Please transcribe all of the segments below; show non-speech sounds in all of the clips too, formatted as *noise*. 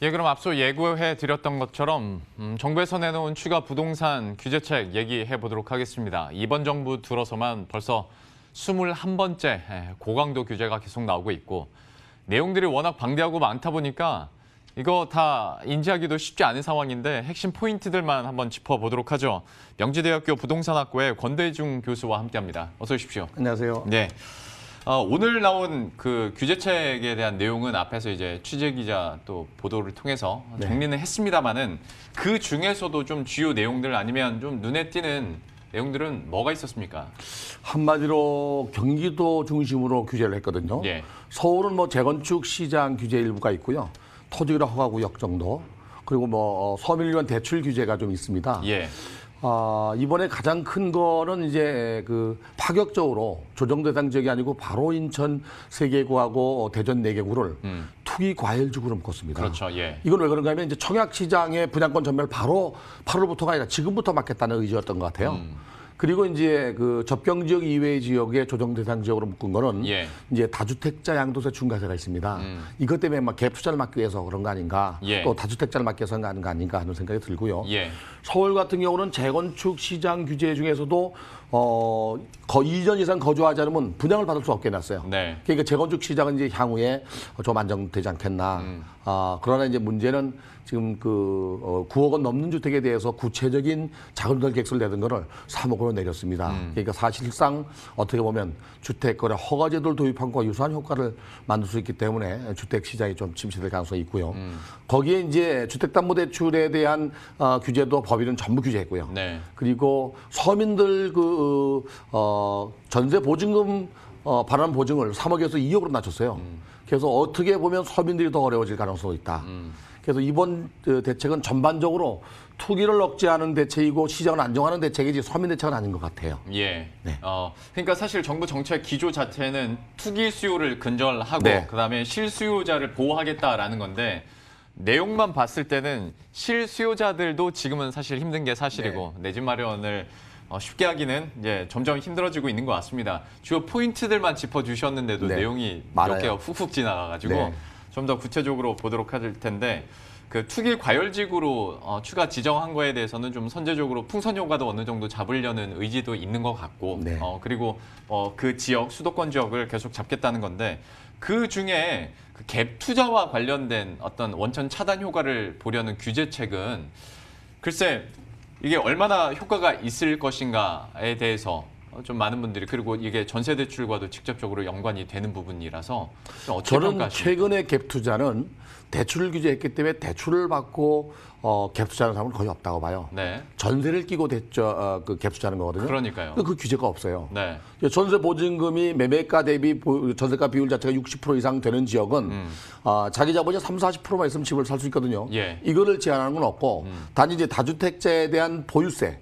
예, 그럼 앞서 예고해 드렸던 것처럼 음, 정부에서 내놓은 추가 부동산 규제책 얘기해 보도록 하겠습니다. 이번 정부 들어서만 벌써 21번째 예, 고강도 규제가 계속 나오고 있고 내용들이 워낙 방대하고 많다 보니까 이거 다 인지하기도 쉽지 않은 상황인데 핵심 포인트들만 한번 짚어보도록 하죠. 명지대학교 부동산학과의 권대중 교수와 함께합니다. 어서 오십시오. 안녕하세요. 네. 아, 오늘 나온 그 규제책에 대한 내용은 앞에서 이제 취재 기자 또 보도를 통해서 네. 정리는 했습니다만은 그 중에서도 좀 주요 내용들 아니면 좀 눈에 띄는 내용들은 뭐가 있었습니까? 한마디로 경기도 중심으로 규제를 했거든요. 예. 서울은 뭐 재건축 시장 규제 일부가 있고요. 토지로 허가구역 정도 그리고 뭐 서민일반 어, 대출 규제가 좀 있습니다. 예. 아, 이번에 가장 큰 거는 이제 그 파격적으로 조정 대상 지역이 아니고 바로 인천 세개구하고 대전 네개구를 음. 투기 과열지구로 묶었습니다. 그렇죠. 예. 이건 왜 그런가 하면 이제 청약 시장의 분양권 전멸 바로 8월부터가 아니라 지금부터 막겠다는 의지였던 것 같아요. 음. 그리고 이제 그 접경 지역 이외의 지역에 조정 대상 지역으로 묶은 거는 예. 이제 다주택자 양도세 중과세가 있습니다. 음. 이것 때문에 막갭 투자를 막기 위해서 그런 거 아닌가, 예. 또 다주택자를 막기 위해서 그런 거 아닌가 하는 생각이 들고요. 예. 서울 같은 경우는 재건축 시장 규제 중에서도 어, 거, 2년 이상 거주하지 않으면 분양을 받을 수 없게 놨어요 네. 그러니까 재건축 시장은 이제 향후에 좀 안정되지 않겠나. 음. 아, 그러나 이제 문제는 지금 그 어, 9억 원 넘는 주택에 대해서 구체적인 자금조달 계획서를 내던 거를 3억으로 내렸습니다. 음. 그러니까 사실상 어떻게 보면 주택거래 허가제도를 도입한 것과 유사한 효과를 만들 수 있기 때문에 주택 시장이 좀 침체될 가능성이 있고요. 음. 거기에 이제 주택담보대출에 대한 어, 규제도 법인은 전부 규제했고요. 네. 그리고 서민들 그그 어, 전세 보증금 어, 반환 보증을 3억에서 2억으로 낮췄어요. 음. 그래서 어떻게 보면 서민들이 더 어려워질 가능성이 있다. 음. 그래서 이번 어, 대책은 전반적으로 투기를 억제하는 대책이고 시장을 안정하는 대책이지 서민 대책은 아닌 것 같아요. 예. 네. 어, 그러니까 사실 정부 정책 기조 자체는 투기 수요를 근절하고 네. 그다음에 실수요자를 보호하겠다라는 건데 내용만 봤을 때는 실수요자들도 지금은 사실 힘든 게 사실이고 네. 내집 마련을 어, 쉽게 하기는 이제 점점 힘들어지고 있는 것 같습니다. 주요 포인트들만 짚어주셨는데도 네. 내용이 몇많아개 훅훅 지나가가지고 네. 좀더 구체적으로 보도록 할 텐데 그 투기 과열지구로 어, 추가 지정한 거에 대해서는 좀 선제적으로 풍선 효과도 어느 정도 잡으려는 의지도 있는 것 같고 네. 어, 그리고 어, 그 지역 수도권 지역을 계속 잡겠다는 건데 그 중에 그갭 투자와 관련된 어떤 원천 차단 효과를 보려는 규제책은 글쎄 이게 얼마나 효과가 있을 것인가에 대해서 어, 좀 많은 분들이 그리고 이게 전세 대출과도 직접적으로 연관이 되는 부분이라서 저는 최근에갭 투자는 대출 규제했기 때문에 대출을 받고 어, 갭 투자하는 사람은 거의 없다고 봐요. 네. 전세를 끼고 대처 어, 그갭 투자하는 거거든요. 그러니까요. 그 규제가 없어요. 네. 전세 보증금이 매매가 대비 보, 전세가 비율 자체가 60% 이상 되는 지역은 음. 어, 자기 자본이 3, 40%만 있으면 집을 살 수 있거든요. 예. 이거를 제한하는 건 없고 음. 단지 이제 다주택자에 대한 보유세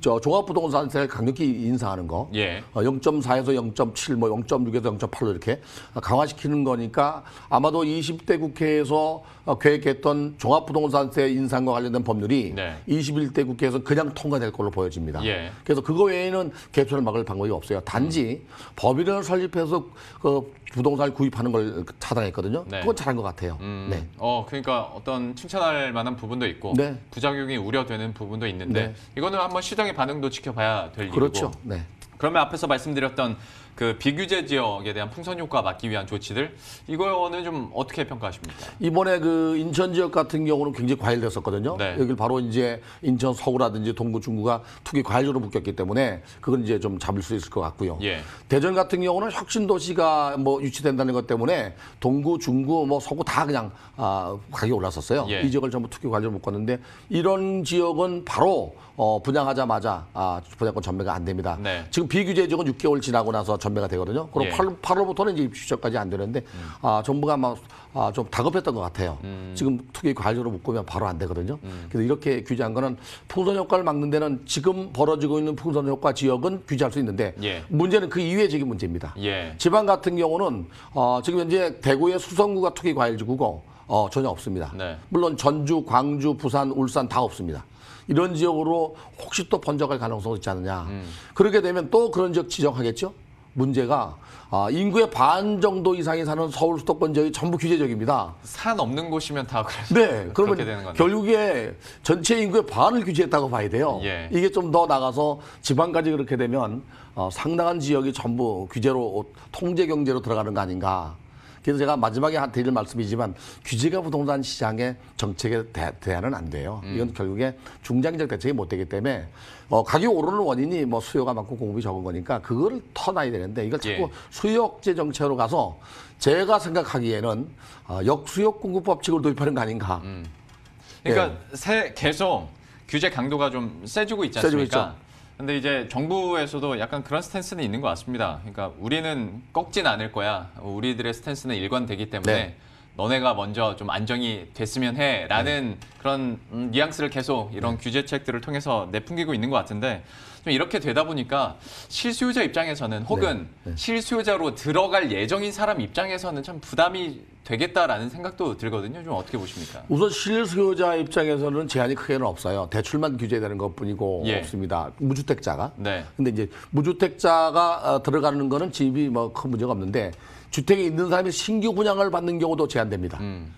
저 예, 종합부동산세를 강력히 인사하는 거. 예. 0.4에서 어, 0.7, 뭐 0.6에서 0.8로 이렇게 강화시키는 거니까 아마도 20대 국회에서 어, 계획했던 종합부동산세 인상과 관련된 법률이 네. 21대 국회에서 그냥 통과될 걸로 보여집니다. 예. 그래서 그거 외에는 개표를 막을 방법이 없어요. 단지 음. 법인을 설립해서 그 부동산을 구입하는 걸 차단했거든요. 네. 그건 잘한 것 같아요. 음. 네. 어, 그러니까 어떤 칭찬할 만한 부분도 있고 네. 부작용이 우려되는 부분도 있는데 네. 이거는 한번 시장의 반응도 지켜봐야 될 그렇죠. 일이고. 그렇죠. 네. 그러면 앞에서 말씀드렸던 그 비규제 지역에 대한 풍선 효과 막기 위한 조치들 이거는 좀 어떻게 평가하십니까? 이번에 그 인천 지역 같은 경우는 굉장히 과열됐었거든요. 네. 여기를 바로 이제 인천 서구라든지 동구 중구가 투기 과열로 묶였기 때문에 그건 이제 좀 잡을 수 있을 것 같고요. 예. 대전 같은 경우는 혁신 도시가 뭐 유치된다는 것 때문에 동구 중구 뭐 서구 다 그냥 아, 가격이 올랐었어요. 예. 이 지역을 전부 투기 과열로 묶었는데 이런 지역은 바로 어, 분양하자마자 아, 분양권 전매가 안 됩니다. 네. 지금 비규제적은 6개월 지나고 나서 전매가 되거든요. 그럼 예. 8, 월부터는 이제 입주시까지 안 되는데 음. 아, 정부가 막, 아, 좀 다급했던 것 같아요. 음. 지금 투기 과열로 묶으면 바로 안 되거든요. 음. 그래서 이렇게 규제한 거는 풍선 효과를 막는 데는 지금 벌어지고 있는 풍선 효과 지역은 규제할 수 있는데 예. 문제는 그 이외적인 문제입니다. 예. 지방 같은 경우는 어, 지금 현재 대구의 수성구가 투기 과일지구고 어, 전혀 없습니다. 네. 물론 전주, 광주, 부산, 울산 다 없습니다. 이런 지역으로 혹시 또 번져갈 가능성이 있지 않느냐. 음. 그렇게 되면 또 그런 지역 지정하겠죠. 문제가 아, 인구의 반 정도 이상이 사는 서울 수도권 지역이 전부 규제적입니다. 산 없는 곳이면 다 그렇죠. 네, *laughs* 그러면 되는 결국에 전체 인구의 반을 규제했다고 봐야 돼요. 예. 이게 좀 더 나가서 지방까지 그렇게 되면 어, 상당한 지역이 전부 규제로 통제 경제로 들어가는 거 아닌가. 그래서 제가 마지막에 드릴 말씀이지만 규제가 부동산 시장의 정책에 대, 대안은 안 돼요. 음. 이건 결국에 중장기적 대책이 못 되기 때문에 어, 가격 오르는 원인이 뭐 수요가 많고 공급이 적은 거니까 그걸 터놔야 되는데 이걸 자꾸 예. 수요 억제 정책으로 가서 제가 생각하기에는 어, 역수요 공급 법칙을 도입하는 거 아닌가. 음. 그러니까 예. 새 계속 규제 강도가 좀 세지고 있지 않습니까? 세지고 근데 이제 정부에서도 약간 그런 스탠스는 있는 것 같습니다. 그러니까 우리는 꺾진 않을 거야. 우리들의 스탠스는 일관되기 때문에 네. 너네가 먼저 좀 안정이 됐으면 해라는 네. 그런 음, 뉘앙스를 계속 이런 네. 규제책들을 통해서 내풍기고 있는 것 같은데 좀 이렇게 되다 보니까 실수요자 입장에서는 혹은 네. 네. 실수요자로 들어갈 예정인 사람 입장에서는 참 부담이 되겠다라는 생각도 들거든요. 좀 어떻게 보십니까? 우선 실수요자 입장에서는 제한이 크게는 없어요. 대출만 규제되는 것뿐이고 예. 없습니다. 무주택자가. 네. 근데 이제 무주택자가 어, 들어가는 거는 집이 뭐 큰 문제가 없는데 주택에 있는 사람이 신규 분양을 받는 경우도 제한됩니다. 음.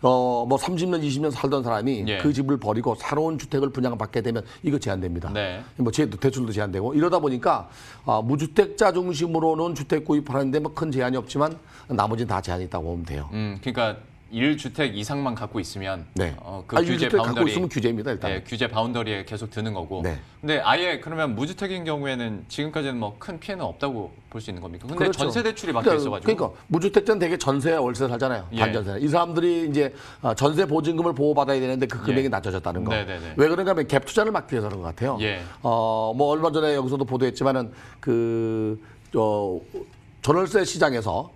어뭐 30년, 20년 살던 사람이 예. 그 집을 버리고 새로운 주택을 분양받게 되면 이거 제한됩니다. 네. 뭐 제, 대출도 제한되고 이러다 보니까 어, 무주택자 중심으로는 주택 구입하는데 뭐큰 제한이 없지만 나머지는 다 제한이 있다고 보면 돼요. 음, 그러니까 1주택 이상만 갖고 있으면 네. 어, 그 아, 규제 바운더리 갖고 있으면 규제입니다 일단. 네, 예, 규제 바운더리에 계속 드는 거고. 네. 근데 아예 그러면 무주택인 경우에는 지금까지는 뭐 큰 피해는 없다고 볼 수 있는 겁니까? 근데 그렇죠. 전세 대출이 막혀 그러니까, 있어가지고. 그러니까 무주택자는 되게 전세 월세 살잖아요. 예. 반전세. 이 사람들이 이제 아, 전세 보증금을 보호받아야 되는데 그 금액이 예. 낮아졌다는 거. 왜 그런가 하면 갭 투자를 막기 위해서 그런 것 같아요. 예. 어뭐 얼마 전에 여기서도 보도했지만은 그 어. 전월세 시장에서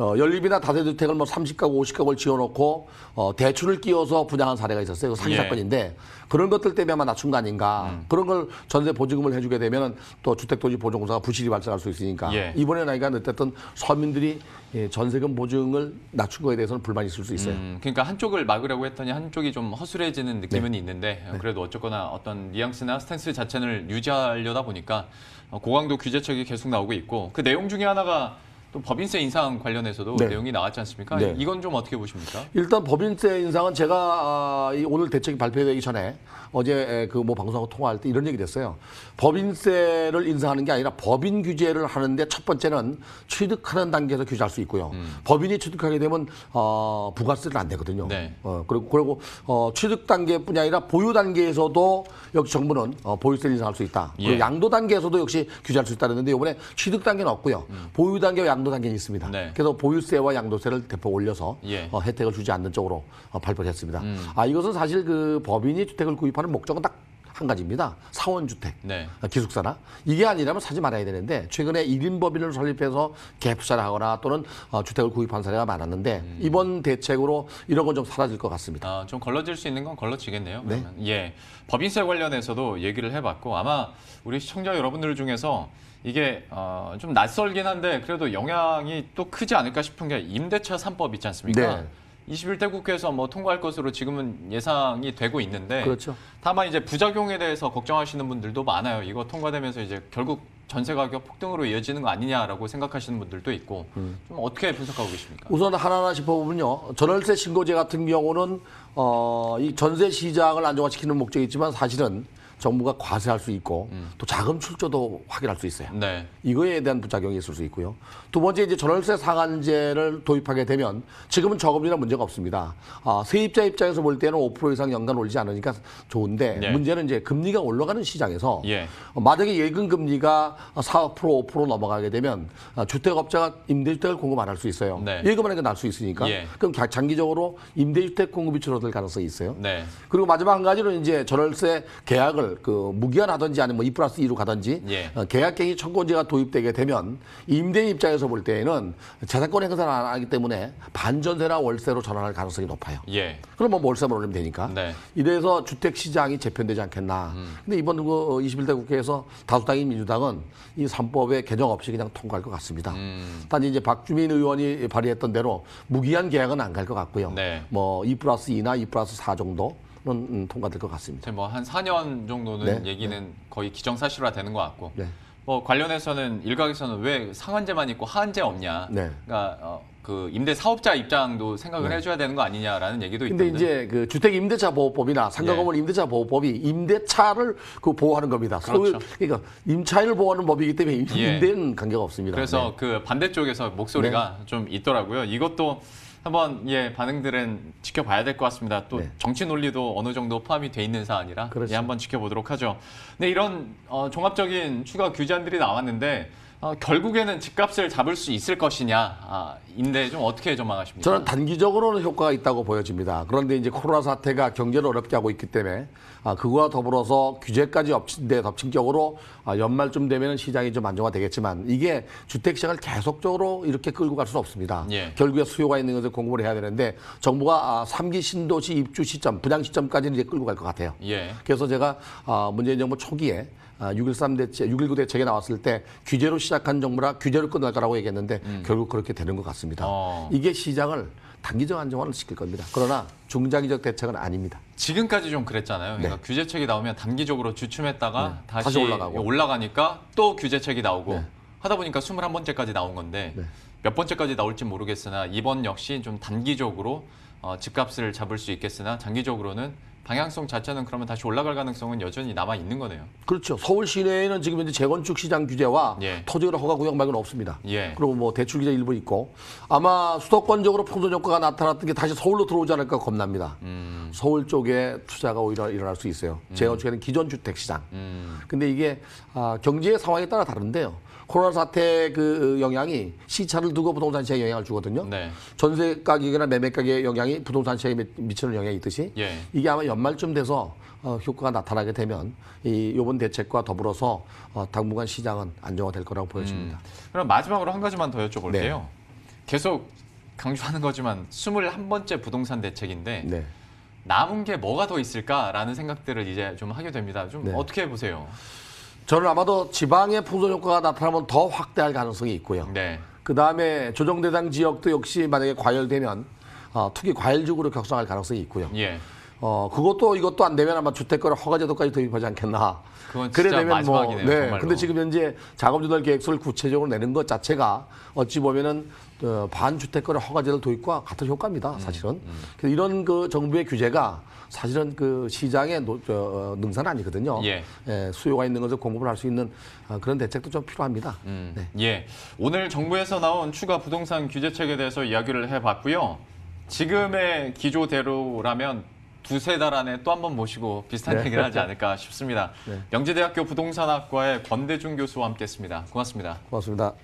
어, 연립이나 다세대주택을 뭐 30가구, 50가구를 지어놓고 어, 대출을 끼워서 분양한 사례가 있었어요. 사기 그 사건인데 예. 그런 것들 때문에만 낮춘 거 아닌가. 음. 그런 걸 전세 보증금을 해주게 되면 또 주택도시보증공사가 부실이 발생할 수 있으니까 예. 이번에 나니까 어쨌든 서민들이 예, 전세금 보증을 낮춘 거에 대해서는 불만이 있을 수 있어요. 음, 그러니까 한쪽을 막으려고 했더니 한쪽이 좀 허술해지는 느낌은 네. 있는데 네. 그래도 어쨌거나 어떤 뉘앙스나 스탠스 자체를 유지하려다 보니까 어, 고강도 규제책이 계속 나오고 있고 그 내용 중에 하나가 또 법인세 인상 관련해서도 네. 내용이 나왔지 않습니까? 네. 이건 좀 어떻게 보십니까? 일단 법인세 인상은 제가 아, 오늘 대책이 발표되기 전에 어제 그 뭐 방송하고 통화할 때 이런 얘기 됐어요. 법인세를 인상하는 게 아니라 법인 규제를 하는데 첫 번째는 취득하는 단계에서 규제할 수 있고요. 음. 법인이 취득하게 되면 어, 부가세를 안되거든요 네. 어, 그리고 그리고 어, 취득 단계뿐이 아니라 보유 단계에서도 역시 정부는 어, 보유세를 인상할 수 있다. 예. 그리고 양도 단계에서도 역시 규제할 수 있다 그랬는데 이번에 취득 단계는 없고요. 음. 보유 단계와 양 감도 단계에 있습니다. 네. 그래서 보유세와 양도세를 대폭 올려서 예. 어, 혜택을 주지 않는 쪽으로 어, 발표를 했습니다. 음. 아 이것은 사실 그 법인이 주택을 구입하는 목적은 딱 한 가지입니다. 사원주택, 네. 어, 기숙사나 이게 아니라면 사지 말아야 되는데 최근에 1인 법인을 설립해서 개부자를 하거나 또는 어, 주택을 구입한 사례가 많았는데 음. 이번 대책으로 이런 건 좀 사라질 것 같습니다. 아, 좀 걸러질 수 있는 건 걸러지겠네요. 네. 그러면. 예, 법인세 관련해서도 얘기를 해봤고 아마 우리 시청자 여러분들 중에서 이게 어, 좀 낯설긴 한데 그래도 영향이 또 크지 않을까 싶은 게 임대차 3법 있지 않습니까? 네. 21대 국회에서 뭐 통과할 것으로 지금은 예상이 되고 있는데 그렇죠. 다만 이제 부작용에 대해서 걱정하시는 분들도 많아요. 이거 통과되면서 이제 결국 전세 가격 폭등으로 이어지는 거 아니냐라고 생각하시는 분들도 있고 음. 좀 어떻게 분석하고 계십니까? 우선 하나하나 짚어보면요. 전월세 신고제 같은 경우는 어, 이 전세 시장을 안정화시키는 목적이 있지만 사실은 정부가 과세할 수 있고 음. 또 자금 출처도 확인할 수 있어요. 네. 이거에 대한 부작용이 있을 수 있고요. 두 번째 이제 전월세 상한제를 도입하게 되면 지금은 저금리나 문제가 없습니다. 아, 세입자 입장에서 볼 때는 5% 이상 연간 올리지 않으니까 좋은데 네. 문제는 이제 금리가 올라가는 시장에서 예. 어, 만약에 예금 금리가 4% 5% 넘어가게 되면 아, 주택업자가 임대주택을 공급 안 할 수 있어요. 네. 예금을 하게 그러니까 날수 있으니까 예. 그럼 장기적으로 임대주택 공급이 줄어들 가능성이 있어요. 네. 그리고 마지막 한 가지는 이제 전월세 계약을 그무기한라든지 아니면 뭐2 e 플러스 2로 가든지 예. 어, 계약갱이 청구제가 도입되게 되면 임대인 입장에서 볼 때에는 재산권 행사를 안 하기 때문에 반전세나 월세로 전환할 가능성이 높아요. 예. 그럼 뭐 월세만 올리면 되니까. 네. 이래서 주택시장이 재편되지 않겠나. 음. 근데 이번 그 21대 국회에서 다수당인 민주당은 이 3법의 개정 없이 그냥 통과할 것 같습니다. 음. 단지 이제 박주민 의원이 발의했던 대로 무기한 계약은 안 갈 것 같고요. 네. 뭐2 e 플러스 2나 2 e 플러스 4 정도 음, 통과될 것 같습니다. 뭐한 4년 정도는 네. 얘기는 네. 거의 기정사실화 되는 것 같고 네. 뭐 관련해서는 일각에서는 왜 상한제만 있고 하한제 없냐. 네. 그러니까 어, 그 임대 사업자 입장도 생각을 네. 해줘야 되는 거 아니냐라는 얘기도 있는데. 근데 이제 그 주택 임대차 보호법이나 상가건물 네. 임대차 보호법이 임대차를 그 보호하는 겁니다. 그 그렇죠. 그러니까 임차인을 보호하는 법이기 때문에 예. 임대는 관계가 없습니다. 그래서 그 반대쪽에서 목소리가 좀 있더라고요. 이것도 한번 예 반응들은 지켜봐야 될 것 같습니다. 또 네. 정치 논리도 어느 정도 포함이 돼 있는 사안이라 예, 그렇죠. 예 한번 지켜보도록 하죠. 네 이런 어, 종합적인 추가 규제안들이 나왔는데 어, 결국에는 집값을 잡을 수 있을 것이냐인데 아, 좀 어떻게 전망하십니까? 저는 단기적으로는 효과가 있다고 보여집니다. 그런데 이제 코로나 사태가 경제를 어렵게 하고 있기 때문에 아, 그거와 더불어서 규제까지 엎친데 덮친격으로 아, 연말쯤 되면 시장이 좀 안정화되겠지만 이게 주택 시장을 계속적으로 이렇게 끌고 갈 수는 없습니다. 예. 결국에 수요가 있는 것을 공급을 해야 되는데 정부가 아, 3기 신도시 입주 시점, 분양 시점까지는 이제 끌고 갈 것 같아요. 예. 그래서 제가 아, 문재인 정부 초기에 6.13 대책, 6.19 대책에 나왔을 때 규제로 시작한 정부라 규제로 끝날 거라고 얘기했는데 음. 결국 그렇게 되는 것 같습니다. 어. 이게 시장을 단기적 안정화를 시킬 겁니다. 그러나 중장기적 대책은 아닙니다. 지금까지 좀 그랬잖아요. 네. 그러니까 네. 규제책이 나오면 단기적으로 주춤했다가 네. 다시, 다시, 올라가고. 올라가니까 또 규제책이 나오고 네. 하다 보니까 21번째까지 나온 건데 네. 몇 번째까지 나올지 모르겠으나 이번 역시 좀 단기적으로 어, 집값을 잡을 수 있겠으나 장기적으로는 방향성 자체는 그러면 다시 올라갈 가능성은 여전히 남아 있는 거네요. 그렇죠. 서울 시내에는 지금 현재 재건축 시장 규제와 예. 토지거 허가 구역 말고는 없습니다. 예. 그리고 뭐 대출 규제 일부 있고 아마 수도권적으로 풍선 효과가 나타났던 게 다시 서울로 들어오지 않을까 겁납니다. 음. 서울 쪽에 투자가 오히려 일어날 수 있어요. 음. 재건축에는 기존 주택 시장. 음. 근데 이게 아, 경제의 상황에 따라 다른데요. 코로나 사태 그, 그 영향이 시차를 두고 부동산 시장에 영향을 주거든요. 네. 전세 가격이나 매매 가격의 영향이 부동산 시장에 미치는 영향이 있듯이 예. 이게 아마 연말쯤 돼서 어, 효과가 나타나게 되면 이 요번 대책과 더불어서 어, 당분간 시장은 안정화될 거라고 보여집니다. 음. 그럼 마지막으로 한 가지만 더 여쭤볼게요. 네. 계속 강조하는 거지만 21번째 부동산 대책인데 네. 남은 게 뭐가 더 있을까라는 생각들을 이제 좀 하게 됩니다. 좀 네. 어떻게 보세요? 저는 아마도 지방의 풍선 효과가 나타나면 더 확대할 가능성이 있고요. 네. 그 다음에 조정 대상 지역도 역시 만약에 과열되면 어, 투기 과열지구로 격상할 가능성이 있고요. 예. 어 그것도 이것도 안 되면 아마 주택거래 허가제도까지 도입하지 않겠나. 그건 진짜 그래 되면 뭐, 마지막이네요. 뭐, 네. 정말로. 근데 지금 현재 자금조달 계획서를 구체적으로 내는 것 자체가 어찌 보면은 어, 반주택거래 허가제도 도입과 같은 효과입니다. 음, 사실은. 음, 음. 그래서 이런 그 정부의 규제가 사실은 그 시장의 노, 저, 어, 능사 아니거든요. 예. 예 수요가 있는 것을 공급을 할 수 있는 어, 그런 대책도 좀 필요합니다. 음, 네. 예. 오늘 정부에서 나온 추가 부동산 규제책에 대해서 이야기를 해봤고요. 지금의 기조대로라면 두세 달 안에 또 한 번 모시고 비슷한 네. 얘기를 하지 않을까 싶습니다. 네. 영재대학교 부동산학과의 권대중 교수와 함께했습니다. 고맙습니다. 고맙습니다.